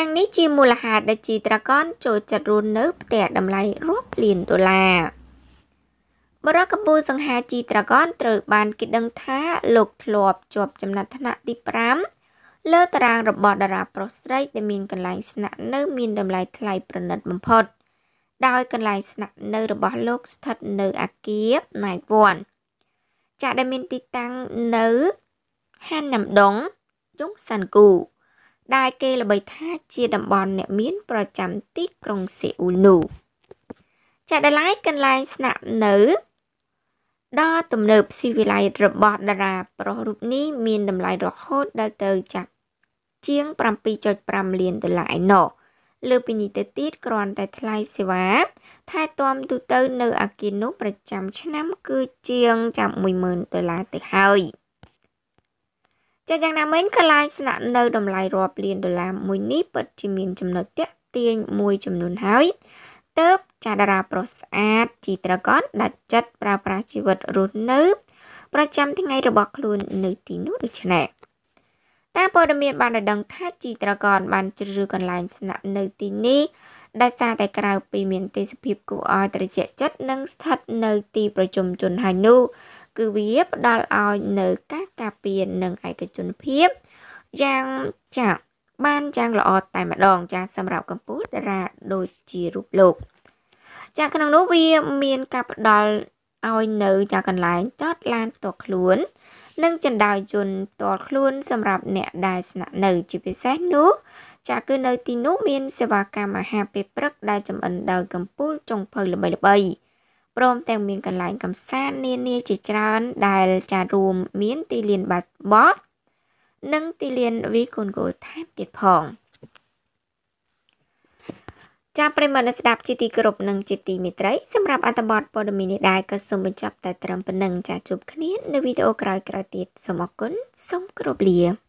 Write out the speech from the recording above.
ទាំងនេះជាមូលហេតុដែលជីត្រាកនចូលចិត្តរស់នៅផ្ទះតម្លៃរាប់លានដុល្លារបរិកម្ពុជាសង្ហាជីត្រាកនត្រូវបានគេដឹងថាលោកធ្លាប់ជាប់ចំណាត់ថ្នាក់ទី5លើតារាងរបស់តារាប្រុសស្រីដែលមានកន្លែងស្នាក់នៅមានតម្លៃថ្លៃប្រណិតបំផុត ដោយកន្លែងស្នាក់នៅរបស់លោកស្ថិតនៅអាគារ Night One ចាក់ដែលមានទីតាំងនៅហានណាំដងយងសាន់គូដែលគេល្បីថាជាតំបន់អ្នកមានប្រចាំទីក្រុងសេអ៊ូលនោះចាដែលឡែកកន្លែងស្នាក់នៅ ដល់ទំនើបស៊ីវិល័យរបស់តារាប្រុសរូបនេះមានតម្លៃរហូតដល់ទៅចាប់ជាង7.5លានដុល្លារឯណោះលើពីនេះទៅទៀតគ្រាន់តែថ្លៃសេវា ថែទាំទូទៅ នៅ អាគារនោះប្រចាំឆ្នាំ គឺជាងចាំ10000ដុល្លារទៅហើយចាយ៉ាងណាមិញកន្លែងស្នាក់នៅតម្លៃរាប់លានដុល្លារមួយនេះពិតជាមានចំណុចទាក់ទាញមួយចំនួនហើយទៅចាតារាប្រុសស្អាតជីត្រកតដាច់ចិត្តប្រើប្រាស់ជីវិតរស់នៅ ប្រចាំថ្ងៃរបស់ខ្លួននៅទីនោះដូច្នេះតាមព័ត៌មានបានដឹងថាជីត្រកតបានជ្រើសរើសកន្លែងស្នាក់នៅទីនេះដោយសារតែក្រៅពីមានទេសភាពគួរឲ្យត្រជាក់ចិត្តនិងស្ថិតនៅទីប្រជុំជនហើយនោះគឺវាផ្ដល់ឲ្យនៅការការពារនិងឯកជនភាពយ៉ាងចាបានយ៉ាងល្អតែម្ដងចាសម្រាប់កម្ពុជាតារាដូចជារូបលោកចាក្នុងនោះវាមានការផ្ដល់ឲ្យនៅចាកន្លែងចតឡានផ្ទាល់ខ្លួន និងចិន្តាយន្តផ្ទាល់ខ្លួន សម្រាប់អ្នកដែលស្នាក់នៅជាពិសេសនោះ ចាគឺនៅទីនោះមានសេវាកម្មអាហារពេលព្រឹកដែលចំអិនដោយកម្ពុជាចុងភៅល្បីល្បីល្បីព្រមទាំងមានកន្លែងកំសាន្តនានាជាច្រើន ដែលចារួម មានទីលានបាល់បោះនិងទីលានវីកូនគោលថែមទៀតផងចាប្រិមត្តអ្នកស្ដាប់ជាទីគោរពនិងជាទីមេត្រីសម្រាប់អត្ថបទព័ត៌មាននេះដែរក៏សូមបញ្ចប់តែត្រឹមប៉ុណ្ណឹងចាជួបគ្នានៅវីដេអូក្រោយៗទៀតសូមអរគុណសូមគោរពលា